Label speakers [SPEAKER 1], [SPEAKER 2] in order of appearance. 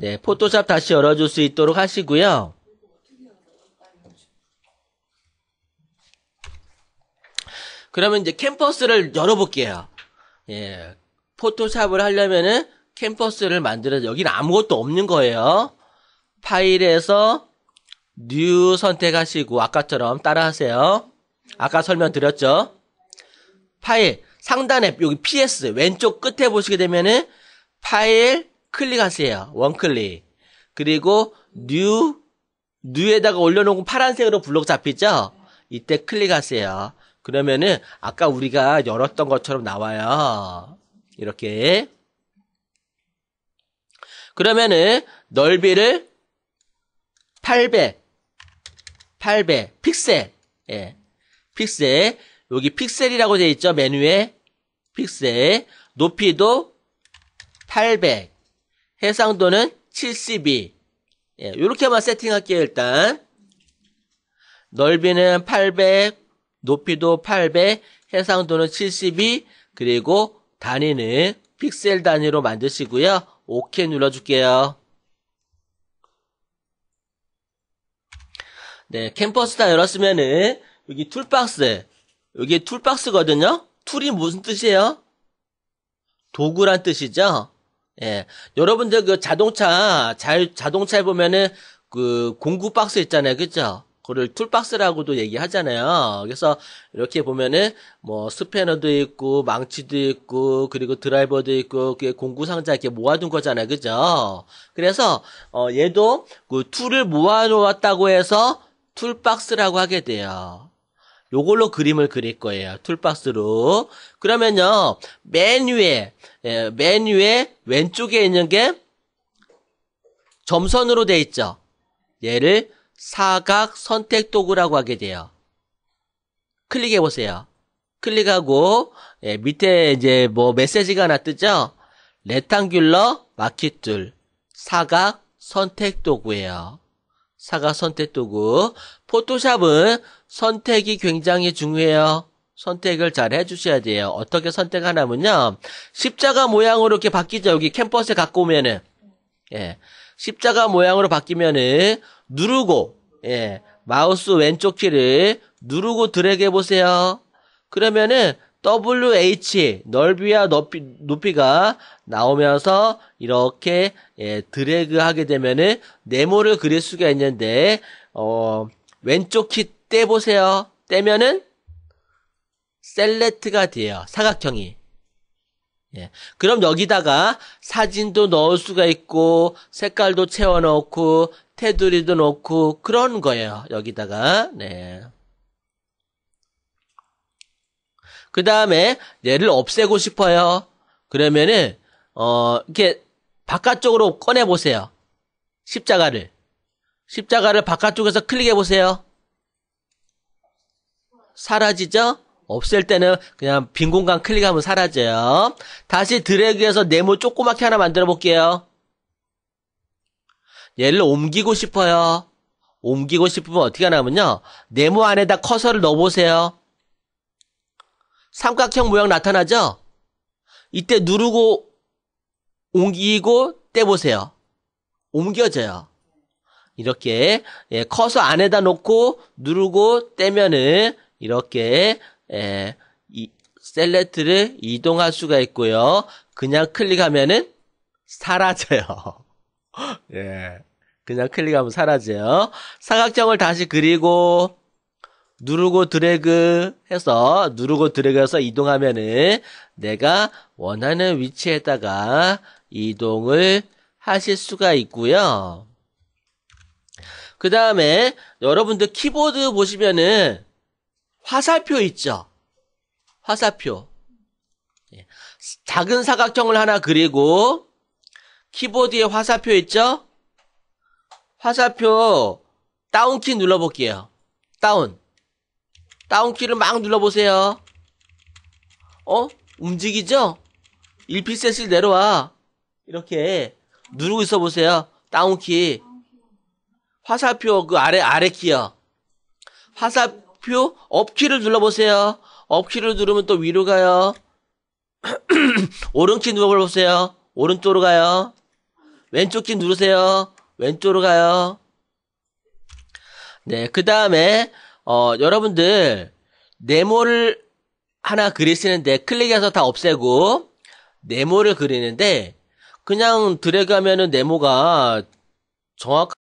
[SPEAKER 1] 네, 포토샵 다시 열어줄 수 있도록 하시고요. 그러면 이제 캠퍼스를 열어볼게요. 예, 포토샵을 하려면은 캠퍼스를 만들어서 여기는 아무것도 없는 거예요. 파일에서 뉴 선택하시고 아까처럼 따라하세요. 아까 설명드렸죠? 파일 상단에 여기 PS 왼쪽 끝에 보시게 되면은 파일 클릭하세요. 원클릭. 그리고 뉴 뉴에다가 올려놓은 파란색으로 블록 잡히죠? 이때 클릭하세요. 그러면은 아까 우리가 열었던 것처럼 나와요. 이렇게. 그러면은 넓이를 800, 800 픽셀, 예, 픽셀. 여기 픽셀이라고 되어 있죠 메뉴에 픽셀. 높이도 800. 해상도는 72. 예, 요렇게만 세팅할게요, 일단. 넓이는 800, 높이도 800, 해상도는 72, 그리고 단위는 픽셀 단위로 만드시고요. 오케이 눌러줄게요. 네, 캠퍼스 다 열었으면은 여기 툴박스, 여기 툴박스거든요. 툴이 무슨 뜻이에요? 도구란 뜻이죠. 예. 여러분들 그 자동차, 자, 자동차에 보면은 그 공구 박스 있잖아요. 그죠? 그를 툴박스라고도 얘기하잖아요. 그래서 이렇게 보면은 뭐 스패너도 있고 망치도 있고 그리고 드라이버도 있고 그게 공구 상자 이렇게 모아둔 거잖아요. 그죠? 그래서 어 얘도 그 툴을 모아놓았다고 해서 툴박스라고 하게 돼요. 요걸로 그림을 그릴 거예요. 툴박스로. 그러면요. 맨 위에 예, 맨 위에 왼쪽에 있는 게 점선으로 돼 있죠. 얘를 사각 선택 도구라고 하게 돼요. 클릭해 보세요. 클릭하고 예, 밑에 이제 뭐 메시지가 하나 뜨죠. 레탕귤러마킷툴 사각 선택 도구예요. 사각 선택 도구. 포토샵은 선택이 굉장히 중요해요. 선택을 잘 해주셔야 돼요. 어떻게 선택하냐면요. 십자가 모양으로 이렇게 바뀌죠. 여기 캠퍼스에 갖고 오면은. 예. 십자가 모양으로 바뀌면은 누르고, 예. 마우스 왼쪽 키를 누르고 드래그 해보세요. 그러면은 WH 넓이와 높이, 높이가 나오면서 이렇게 예, 드래그 하게 되면은 네모를 그릴 수가 있는데 어, 왼쪽 키 떼보세요. 떼면은 셀렉트가 돼요. 사각형이. 예. 그럼 여기다가 사진도 넣을 수가 있고 색깔도 채워 넣고 테두리도 넣고 그런 거예요. 여기다가 네. 그 다음에 얘를 없애고 싶어요. 그러면은 어 이렇게 바깥쪽으로 꺼내 보세요. 십자가를 십자가를 바깥쪽에서 클릭해 보세요. 사라지죠? 없앨 때는 그냥 빈 공간 클릭하면 사라져요. 다시 드래그해서 네모 조그맣게 하나 만들어 볼게요. 얘를 옮기고 싶어요. 옮기고 싶으면 어떻게 하냐면요. 네모 안에다 커서를 넣어보세요. 삼각형 모양 나타나죠? 이때 누르고 옮기고 떼보세요. 옮겨져요. 이렇게 예, 커서 안에다 놓고 누르고 떼면은 이렇게 에, 이 셀렉트를 이동할 수가 있고요. 그냥 클릭하면은 사라져요. 예. 그냥 클릭하면 사라져요. 사각형을 다시 그리고 누르고 드래그 해서 누르고 드래그 해서 이동하면은 내가 원하는 위치에다가 이동을 하실 수가 있고요. 그 다음에 여러분들 키보드 보시면은 화살표 있죠? 화살표. 예. 작은 사각형을 하나 그리고 키보드에 화살표 있죠? 화살표 다운키 눌러볼게요. 다운. 다운키를 막 눌러보세요. 어? 움직이죠? 1피셋을 내려와. 이렇게 누르고 있어 보세요. 다운키. 화살표 그 아래, 아래 키요. 화살, 좌표 업키를 눌러보세요. 업키를 누르면 또 위로 가요. 오른키 눌러보세요. 오른쪽으로 가요. 왼쪽키 누르세요. 왼쪽으로 가요. 네, 그 다음에 어, 여러분들 네모를 하나 그리시는데 클릭해서 다 없애고 네모를 그리는데 그냥 드래그하면은 네모가 정확